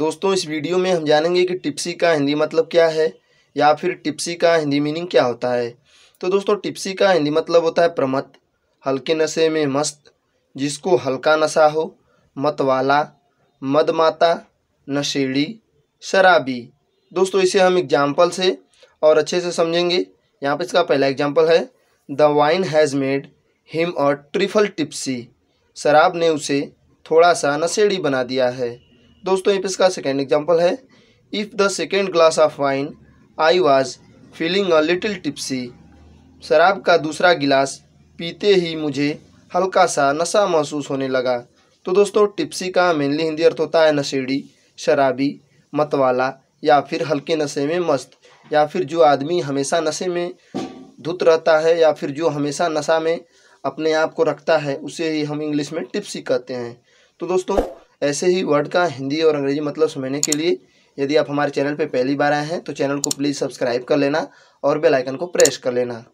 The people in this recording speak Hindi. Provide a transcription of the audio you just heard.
दोस्तों इस वीडियो में हम जानेंगे कि टिप्सी का हिंदी मतलब क्या है या फिर टिप्सी का हिंदी मीनिंग क्या होता है तो दोस्तों टिप्सी का हिंदी मतलब होता है प्रमत हल्के नशे में मस्त जिसको हल्का नशा हो मतवाला मदमाता नशेड़ी शराबी दोस्तों इसे हम एग्जाम्पल से और अच्छे से समझेंगे यहाँ पर इसका पहला एग्जाम्पल है the wine has made him और ट्रिफल टिप्सी शराब ने उसे थोड़ा सा नशेड़ी बना दिया है दोस्तों इफ इसका सेकेंड एग्जाम्पल है if the second glass of wine I was feeling a little tipsy शराब का दूसरा गिलास पीते ही मुझे हल्का सा नशा महसूस होने लगा तो दोस्तों टिप्सी का मेनली हिंदी अर्थ होता है नशेड़ी शराबी मतवाला या फिर हल्के नशे में मस्त या फिर जो आदमी हमेशा नशे में धुत रहता है या फिर जो हमेशा नशा में अपने आप को रखता है उसे ही हम इंग्लिश में टिप्सी कहते हैं तो दोस्तों ऐसे ही वर्ड का हिंदी और अंग्रेजी मतलब समझने के लिए यदि आप हमारे चैनल पर पहली बार आए हैं तो चैनल को प्लीज़ सब्सक्राइब कर लेना और बेलाइकन को प्रेस कर लेना